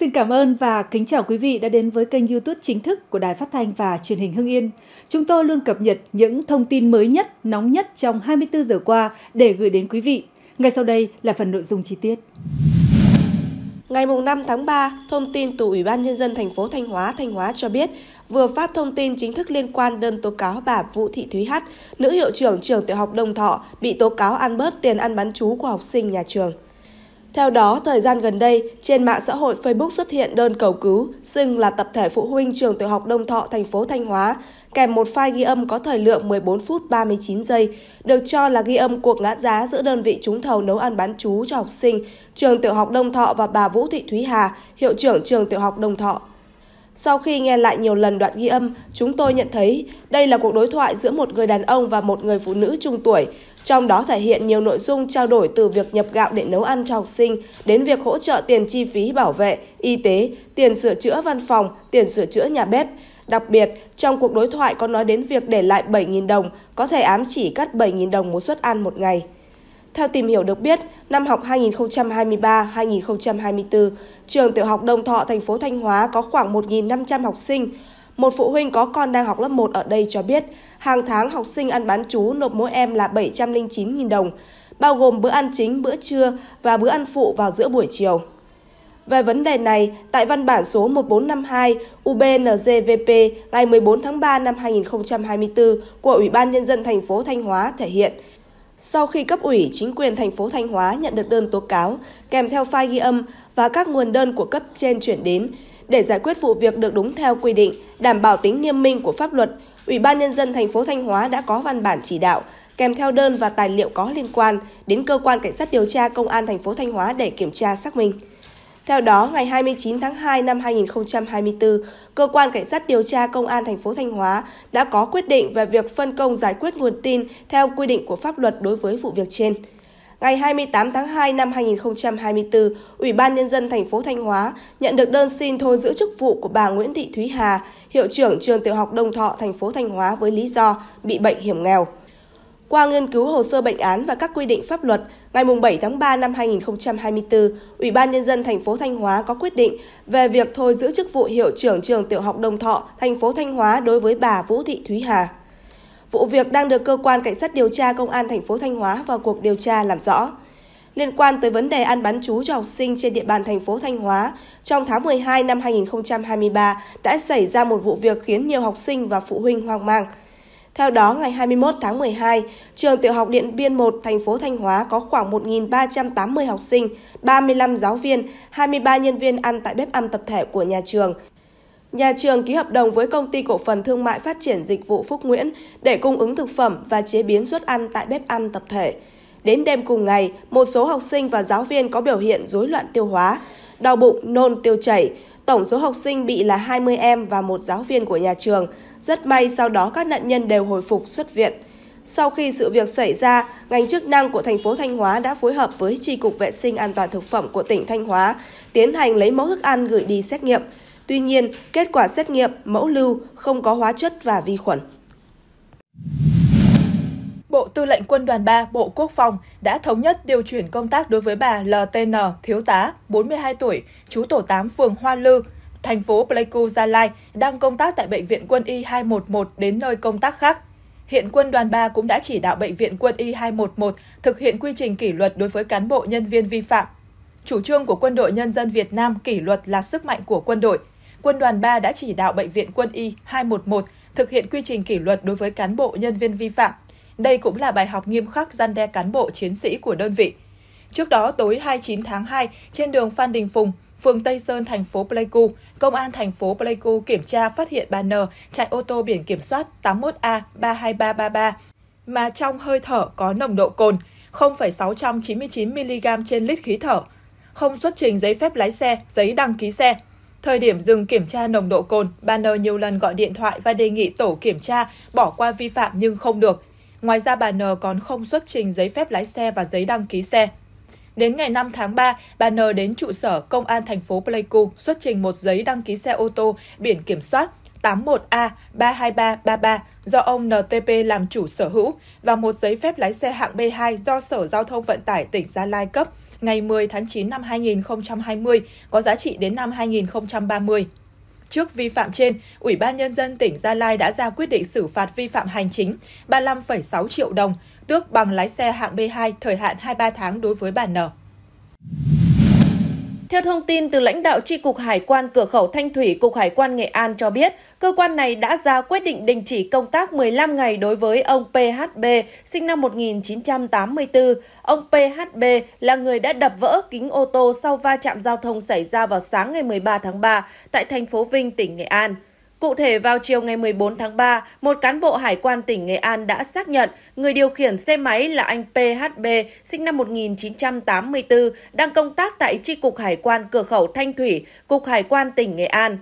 Xin cảm ơn và kính chào quý vị đã đến với kênh YouTube chính thức của Đài Phát thanh và Truyền hình Hưng Yên. Chúng tôi luôn cập nhật những thông tin mới nhất, nóng nhất trong 24 giờ qua để gửi đến quý vị. Ngay sau đây là phần nội dung chi tiết. Ngày 5 tháng 3, thông tin từ Ủy ban Nhân dân thành phố Thanh Hóa, Thanh Hóa cho biết vừa phát thông tin chính thức liên quan đơn tố cáo bà Vũ Thị Thúy Hát, nữ hiệu trưởng trường tiểu học Đồng Thọ, bị tố cáo ăn bớt tiền ăn bán chú của học sinh nhà trường. Theo đó, thời gian gần đây, trên mạng xã hội Facebook xuất hiện đơn cầu cứu xưng là tập thể phụ huynh trường tiểu học Đông Thọ, thành phố Thanh Hóa, kèm một file ghi âm có thời lượng 14 phút 39 giây, được cho là ghi âm cuộc ngã giá giữa đơn vị trúng thầu nấu ăn bán chú cho học sinh trường tiểu học Đông Thọ và bà Vũ Thị Thúy Hà, hiệu trưởng trường tiểu học Đông Thọ. Sau khi nghe lại nhiều lần đoạn ghi âm, chúng tôi nhận thấy đây là cuộc đối thoại giữa một người đàn ông và một người phụ nữ trung tuổi, trong đó thể hiện nhiều nội dung trao đổi từ việc nhập gạo để nấu ăn cho học sinh đến việc hỗ trợ tiền chi phí bảo vệ, y tế, tiền sửa chữa văn phòng, tiền sửa chữa nhà bếp. Đặc biệt, trong cuộc đối thoại có nói đến việc để lại 7.000 đồng, có thể ám chỉ cắt 7.000 đồng một suất ăn một ngày. Theo tìm hiểu được biết, năm học 2023-2024, trường tiểu học Đông Thọ, thành phố Thanh Hóa có khoảng 1.500 học sinh. Một phụ huynh có con đang học lớp 1 ở đây cho biết, hàng tháng học sinh ăn bán chú nộp mỗi em là 709.000 đồng, bao gồm bữa ăn chính, bữa trưa và bữa ăn phụ vào giữa buổi chiều. Về vấn đề này, tại văn bản số 1452 UBNGVP ngày 14 tháng 3 năm 2024 của Ủy ban Nhân dân thành phố Thanh Hóa thể hiện – sau khi cấp ủy, chính quyền thành phố Thanh Hóa nhận được đơn tố cáo kèm theo file ghi âm và các nguồn đơn của cấp trên chuyển đến, để giải quyết vụ việc được đúng theo quy định, đảm bảo tính nghiêm minh của pháp luật, Ủy ban nhân dân thành phố Thanh Hóa đã có văn bản chỉ đạo kèm theo đơn và tài liệu có liên quan đến cơ quan cảnh sát điều tra công an thành phố Thanh Hóa để kiểm tra xác minh. Theo đó, ngày 29 tháng 2 năm 2024, cơ quan cảnh sát điều tra công an thành phố Thanh Hóa đã có quyết định về việc phân công giải quyết nguồn tin theo quy định của pháp luật đối với vụ việc trên. Ngày 28 tháng 2 năm 2024, Ủy ban nhân dân thành phố Thanh Hóa nhận được đơn xin thôi giữ chức vụ của bà Nguyễn Thị Thúy Hà, hiệu trưởng trường tiểu học Đông Thọ thành phố Thanh Hóa với lý do bị bệnh hiểm nghèo. Qua nghiên cứu hồ sơ bệnh án và các quy định pháp luật, ngày 7 tháng 3 năm 2024, Ủy ban Nhân dân thành phố Thanh Hóa có quyết định về việc thôi giữ chức vụ hiệu trưởng trường tiểu học Đồng Thọ, thành phố Thanh Hóa đối với bà Vũ Thị Thúy Hà. Vụ việc đang được cơ quan cảnh sát điều tra công an thành phố Thanh Hóa vào cuộc điều tra làm rõ. Liên quan tới vấn đề ăn bán chú cho học sinh trên địa bàn thành phố Thanh Hóa, trong tháng 12 năm 2023 đã xảy ra một vụ việc khiến nhiều học sinh và phụ huynh hoang mang – theo đó, ngày 21 tháng 12, trường tiểu học Điện Biên 1, thành phố Thanh Hóa có khoảng 1.380 học sinh, 35 giáo viên, 23 nhân viên ăn tại bếp ăn tập thể của nhà trường. Nhà trường ký hợp đồng với công ty cổ phần thương mại phát triển dịch vụ Phúc Nguyễn để cung ứng thực phẩm và chế biến suất ăn tại bếp ăn tập thể. Đến đêm cùng ngày, một số học sinh và giáo viên có biểu hiện rối loạn tiêu hóa, đau bụng, nôn, tiêu chảy. Tổng số học sinh bị là 20 em và một giáo viên của nhà trường – rất may sau đó các nạn nhân đều hồi phục xuất viện. Sau khi sự việc xảy ra, ngành chức năng của thành phố Thanh Hóa đã phối hợp với Tri Cục Vệ sinh An toàn Thực phẩm của tỉnh Thanh Hóa tiến hành lấy mẫu thức ăn gửi đi xét nghiệm. Tuy nhiên, kết quả xét nghiệm, mẫu lưu không có hóa chất và vi khuẩn. Bộ Tư lệnh Quân đoàn 3, Bộ Quốc phòng đã thống nhất điều chuyển công tác đối với bà LTN, thiếu tá, 42 tuổi, chú tổ 8 phường Hoa Lư, thành phố Pleiku, Gia Lai, đang công tác tại Bệnh viện quân y 211 đến nơi công tác khác. Hiện quân đoàn 3 cũng đã chỉ đạo Bệnh viện quân y 211 thực hiện quy trình kỷ luật đối với cán bộ nhân viên vi phạm. Chủ trương của Quân đội Nhân dân Việt Nam kỷ luật là sức mạnh của quân đội. Quân đoàn 3 đã chỉ đạo Bệnh viện quân y 211 thực hiện quy trình kỷ luật đối với cán bộ nhân viên vi phạm. Đây cũng là bài học nghiêm khắc gian đe cán bộ chiến sĩ của đơn vị. Trước đó, tối 29 tháng 2, trên đường Phan Đình Phùng, phường Tây Sơn, thành phố Pleiku, Công an thành phố Pleiku kiểm tra phát hiện bà N, chạy ô tô biển kiểm soát 81A32333 mà trong hơi thở có nồng độ cồn 0,699mg trên lít khí thở, không xuất trình giấy phép lái xe, giấy đăng ký xe. Thời điểm dừng kiểm tra nồng độ cồn, bà N nhiều lần gọi điện thoại và đề nghị tổ kiểm tra bỏ qua vi phạm nhưng không được. Ngoài ra bà N còn không xuất trình giấy phép lái xe và giấy đăng ký xe. Đến ngày 5 tháng 3, bà N đến trụ sở Công an thành phố Pleiku xuất trình một giấy đăng ký xe ô tô biển kiểm soát 81A32333 do ông NTP làm chủ sở hữu và một giấy phép lái xe hạng B2 do Sở Giao thông Vận tải tỉnh Gia Lai cấp ngày 10 tháng 9 năm 2020 có giá trị đến năm 2030. Trước vi phạm trên, Ủy ban Nhân dân tỉnh Gia Lai đã ra quyết định xử phạt vi phạm hành chính 35,6 triệu đồng tước bằng lái xe hạng B2 thời hạn 23 tháng đối với bà N. Theo thông tin từ lãnh đạo Tri Cục Hải quan Cửa khẩu Thanh Thủy, Cục Hải quan Nghệ An cho biết, cơ quan này đã ra quyết định đình chỉ công tác 15 ngày đối với ông PHB, sinh năm 1984. Ông PHB là người đã đập vỡ kính ô tô sau va chạm giao thông xảy ra vào sáng ngày 13 tháng 3 tại thành phố Vinh, tỉnh Nghệ An. Cụ thể, vào chiều ngày 14 tháng 3, một cán bộ hải quan tỉnh Nghệ An đã xác nhận người điều khiển xe máy là anh PHB, sinh năm 1984, đang công tác tại Tri Cục Hải quan Cửa khẩu Thanh Thủy, Cục Hải quan tỉnh Nghệ An.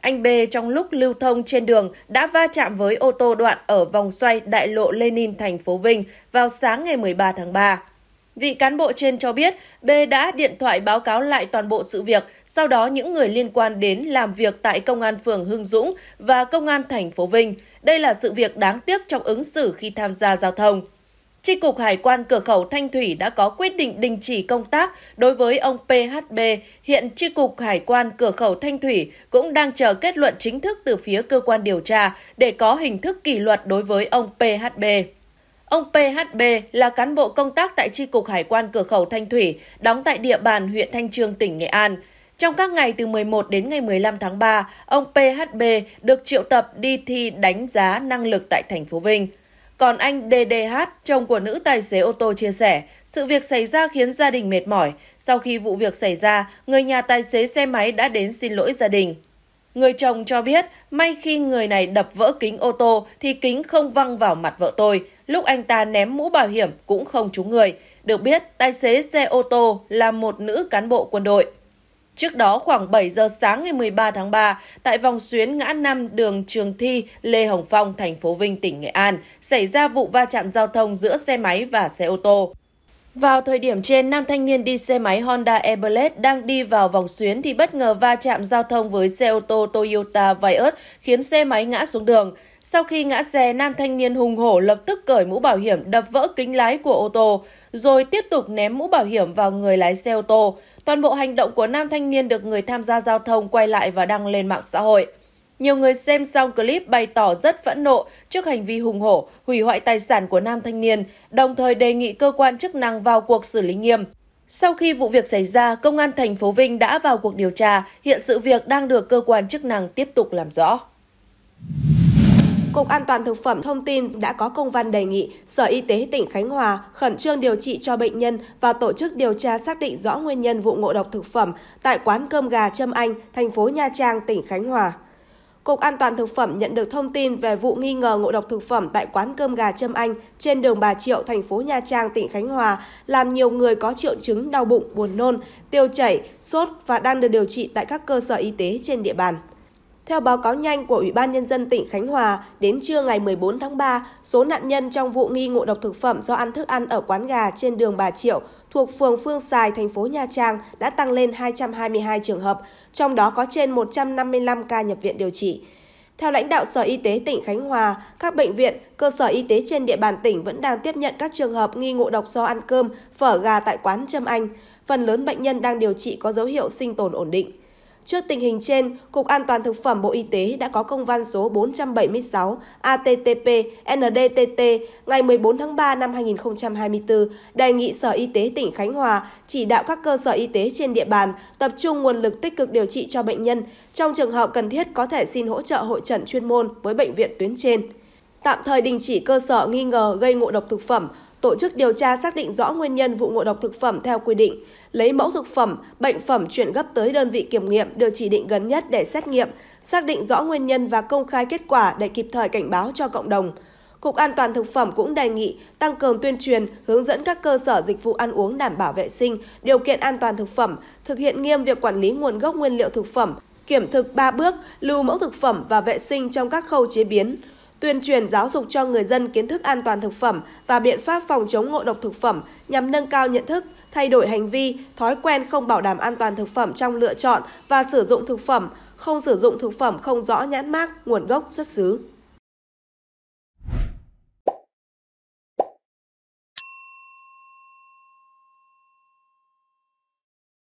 Anh B trong lúc lưu thông trên đường đã va chạm với ô tô đoạn ở vòng xoay đại lộ Lenin thành phố Vinh vào sáng ngày 13 tháng 3. Vị cán bộ trên cho biết B đã điện thoại báo cáo lại toàn bộ sự việc, sau đó những người liên quan đến làm việc tại Công an phường Hưng Dũng và Công an thành phố Vinh. Đây là sự việc đáng tiếc trong ứng xử khi tham gia giao thông. Tri Cục Hải quan Cửa khẩu Thanh Thủy đã có quyết định đình chỉ công tác đối với ông PHB. Hiện Tri Cục Hải quan Cửa khẩu Thanh Thủy cũng đang chờ kết luận chính thức từ phía cơ quan điều tra để có hình thức kỷ luật đối với ông PHB. Ông PHB là cán bộ công tác tại Tri Cục Hải quan Cửa khẩu Thanh Thủy, đóng tại địa bàn huyện Thanh Trương, tỉnh Nghệ An. Trong các ngày từ 11 đến ngày 15 tháng 3, ông PHB được triệu tập đi thi đánh giá năng lực tại thành phố Vinh. Còn anh DDH, chồng của nữ tài xế ô tô chia sẻ, sự việc xảy ra khiến gia đình mệt mỏi. Sau khi vụ việc xảy ra, người nhà tài xế xe máy đã đến xin lỗi gia đình. Người chồng cho biết, may khi người này đập vỡ kính ô tô thì kính không văng vào mặt vợ tôi. Lúc anh ta ném mũ bảo hiểm cũng không trúng người. Được biết, tài xế xe ô tô là một nữ cán bộ quân đội. Trước đó khoảng 7 giờ sáng ngày 13 tháng 3, tại vòng xuyến ngã năm đường Trường Thi, Lê Hồng Phong, thành phố Vinh, tỉnh Nghệ An, xảy ra vụ va chạm giao thông giữa xe máy và xe ô tô. Vào thời điểm trên, nam thanh niên đi xe máy Honda Everlet đang đi vào vòng xuyến thì bất ngờ va chạm giao thông với xe ô tô Toyota Vios khiến xe máy ngã xuống đường. Sau khi ngã xe, nam thanh niên hùng hổ lập tức cởi mũ bảo hiểm đập vỡ kính lái của ô tô, rồi tiếp tục ném mũ bảo hiểm vào người lái xe ô tô. Toàn bộ hành động của nam thanh niên được người tham gia giao thông quay lại và đăng lên mạng xã hội. Nhiều người xem xong clip bày tỏ rất phẫn nộ trước hành vi hùng hổ, hủy hoại tài sản của nam thanh niên, đồng thời đề nghị cơ quan chức năng vào cuộc xử lý nghiêm. Sau khi vụ việc xảy ra, Công an thành phố Vinh đã vào cuộc điều tra, hiện sự việc đang được cơ quan chức năng tiếp tục làm rõ. Cục An toàn Thực phẩm thông tin đã có công văn đề nghị Sở Y tế tỉnh Khánh Hòa khẩn trương điều trị cho bệnh nhân và tổ chức điều tra xác định rõ nguyên nhân vụ ngộ độc thực phẩm tại quán cơm gà Trâm Anh, thành phố Nha Trang, tỉnh Khánh Hòa. Cục An toàn Thực phẩm nhận được thông tin về vụ nghi ngờ ngộ độc thực phẩm tại quán cơm gà Trâm Anh trên đường Bà Triệu, thành phố Nha Trang, tỉnh Khánh Hòa, làm nhiều người có triệu chứng đau bụng, buồn nôn, tiêu chảy, sốt và đang được điều trị tại các cơ sở y tế trên địa bàn. Theo báo cáo nhanh của Ủy ban Nhân dân tỉnh Khánh Hòa, đến trưa ngày 14 tháng 3, số nạn nhân trong vụ nghi ngộ độc thực phẩm do ăn thức ăn ở quán gà trên đường Bà Triệu thuộc phường Phương Xài thành phố Nha Trang đã tăng lên 222 trường hợp, trong đó có trên 155 ca nhập viện điều trị. Theo lãnh đạo Sở Y tế tỉnh Khánh Hòa, các bệnh viện, cơ sở y tế trên địa bàn tỉnh vẫn đang tiếp nhận các trường hợp nghi ngộ độc do ăn cơm, phở gà tại quán Trâm Anh. Phần lớn bệnh nhân đang điều trị có dấu hiệu sinh tồn ổn định. Trước tình hình trên, Cục An toàn Thực phẩm Bộ Y tế đã có công văn số 476 ATTP NDTT ngày 14 tháng 3 năm 2024 đề nghị Sở Y tế tỉnh Khánh Hòa chỉ đạo các cơ sở y tế trên địa bàn tập trung nguồn lực tích cực điều trị cho bệnh nhân. Trong trường hợp cần thiết có thể xin hỗ trợ hội trần chuyên môn với bệnh viện tuyến trên. Tạm thời đình chỉ cơ sở nghi ngờ gây ngộ độc thực phẩm, tổ chức điều tra xác định rõ nguyên nhân vụ ngộ độc thực phẩm theo quy định, lấy mẫu thực phẩm, bệnh phẩm chuyển gấp tới đơn vị kiểm nghiệm được chỉ định gần nhất để xét nghiệm, xác định rõ nguyên nhân và công khai kết quả để kịp thời cảnh báo cho cộng đồng. Cục An toàn Thực phẩm cũng đề nghị tăng cường tuyên truyền, hướng dẫn các cơ sở dịch vụ ăn uống đảm bảo vệ sinh, điều kiện an toàn thực phẩm, thực hiện nghiêm việc quản lý nguồn gốc nguyên liệu thực phẩm, kiểm thực 3 bước, lưu mẫu thực phẩm và vệ sinh trong các khâu chế biến tuyên truyền giáo dục cho người dân kiến thức an toàn thực phẩm và biện pháp phòng chống ngộ độc thực phẩm nhằm nâng cao nhận thức, thay đổi hành vi, thói quen không bảo đảm an toàn thực phẩm trong lựa chọn và sử dụng thực phẩm, không sử dụng thực phẩm không rõ nhãn mác, nguồn gốc, xuất xứ.